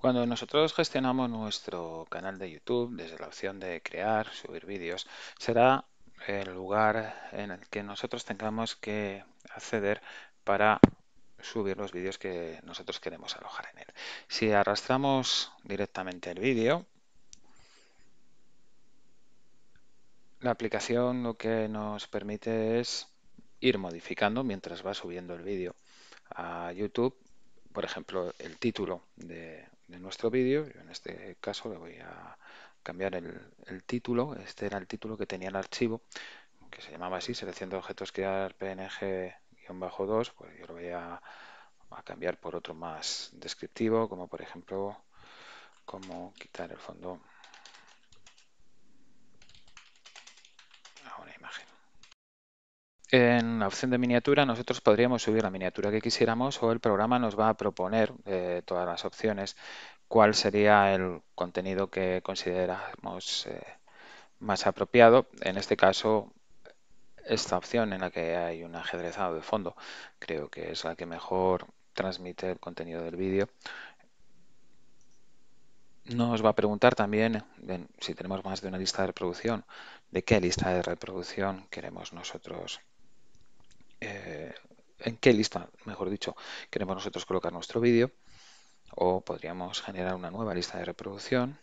Cuando nosotros gestionamos nuestro canal de YouTube desde la opción de crear, subir vídeos, será el lugar en el que nosotros tengamos que acceder para subir los vídeos que nosotros queremos alojar en él. Si arrastramos directamente el vídeo, la aplicación lo que nos permite es ir modificando mientras va subiendo el vídeo a YouTube por ejemplo, el título de, nuestro vídeo. en este caso le voy a cambiar el, título. Este era el título que tenía el archivo, que se llamaba así, selección de objetos crear png-2. Pues yo lo voy a, a cambiar por otro más descriptivo, como por ejemplo, como quitar el fondo en la opción de miniatura nosotros podríamos subir la miniatura que quisiéramos o el programa nos va a proponer eh, todas las opciones cuál sería el contenido que consideramos eh, más apropiado. En este caso, esta opción en la que hay un ajedrezado de fondo creo que es la que mejor transmite el contenido del vídeo. Nos va a preguntar también, si tenemos más de una lista de reproducción, de qué lista de reproducción queremos nosotros eh, en qué lista, mejor dicho, queremos nosotros colocar nuestro vídeo o podríamos generar una nueva lista de reproducción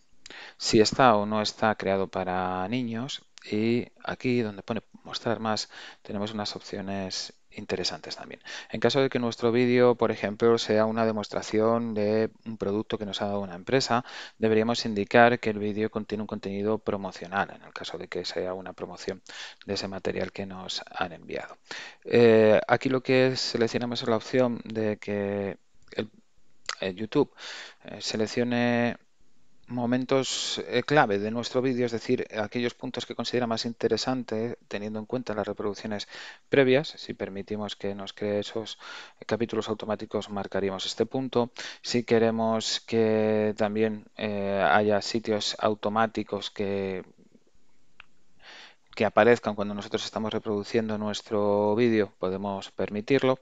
si está o no está creado para niños y aquí donde pone mostrar más tenemos unas opciones interesantes también. En caso de que nuestro vídeo, por ejemplo, sea una demostración de un producto que nos ha dado una empresa, deberíamos indicar que el vídeo contiene un contenido promocional, en el caso de que sea una promoción de ese material que nos han enviado. Eh, aquí lo que seleccionamos es la opción de que eh, YouTube eh, seleccione momentos eh, clave de nuestro vídeo, es decir, aquellos puntos que considera más interesante teniendo en cuenta las reproducciones previas. Si permitimos que nos cree esos capítulos automáticos, marcaríamos este punto. Si queremos que también eh, haya sitios automáticos que que aparezcan cuando nosotros estamos reproduciendo nuestro vídeo, podemos permitirlo.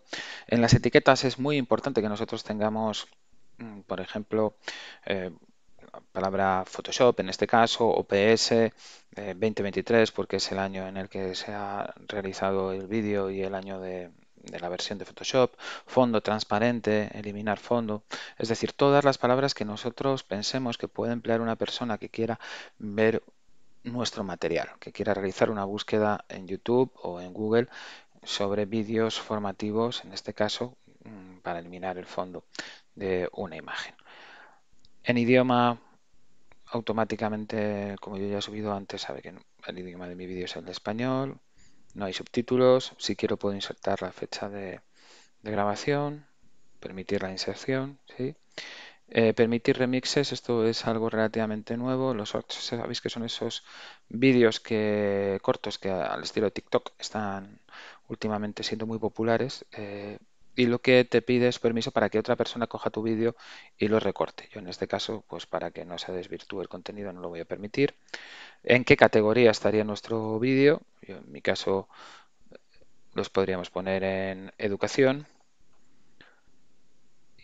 En las etiquetas es muy importante que nosotros tengamos, mm, por ejemplo, eh, palabra Photoshop en este caso, OPS 2023 eh, porque es el año en el que se ha realizado el vídeo y el año de la versión de Photoshop, fondo transparente, eliminar fondo, es decir, todas las palabras que nosotros pensemos que puede emplear una persona que quiera ver nuestro material, que quiera realizar una búsqueda en YouTube o en Google sobre vídeos formativos, en este caso, mm, para eliminar el fondo de una imagen. En idioma automáticamente, como yo ya he subido antes, sabe que el idioma de mi vídeo es el español, no hay subtítulos, si quiero puedo insertar la fecha de, grabación, permitir la inserción, ¿sí? Eh, permitir remixes, esto es algo relativamente nuevo. Los sabéis que son esos vídeos que, cortos que al estilo de TikTok están últimamente siendo muy populares. Eh, y lo que te pide es permiso para que otra persona coja tu vídeo y lo recorte. Yo en este caso, pues para que no se desvirtúe el contenido, no lo voy a permitir. ¿En qué categoría estaría nuestro vídeo? Yo en mi caso los podríamos poner en educación.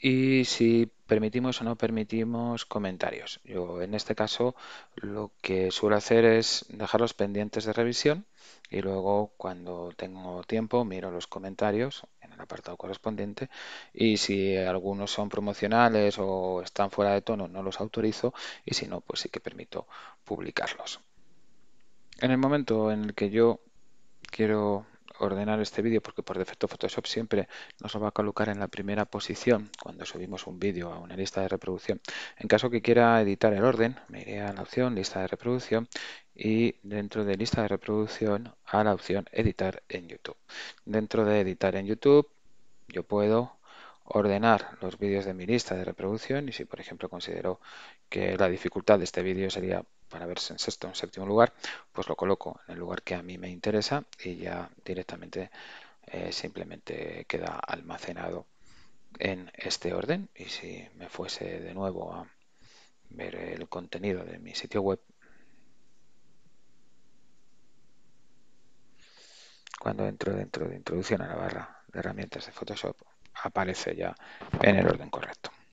Y si permitimos o no permitimos comentarios. Yo en este caso lo que suelo hacer es dejarlos pendientes de revisión y luego cuando tengo tiempo miro los comentarios apartado correspondiente y si algunos son promocionales o están fuera de tono no los autorizo y si no pues sí que permito publicarlos. En el momento en el que yo quiero ordenar este vídeo porque por defecto Photoshop siempre nos va a colocar en la primera posición cuando subimos un vídeo a una lista de reproducción. En caso que quiera editar el orden, me iré a la opción lista de reproducción y dentro de lista de reproducción a la opción editar en YouTube. Dentro de editar en YouTube yo puedo ordenar los vídeos de mi lista de reproducción y si por ejemplo considero que la dificultad de este vídeo sería para verse en sexto o en séptimo lugar, pues lo coloco en el lugar que a mí me interesa y ya directamente eh, simplemente queda almacenado en este orden y si me fuese de nuevo a ver el contenido de mi sitio web cuando entro dentro de introducción a la barra de herramientas de Photoshop aparece ya en el orden correcto.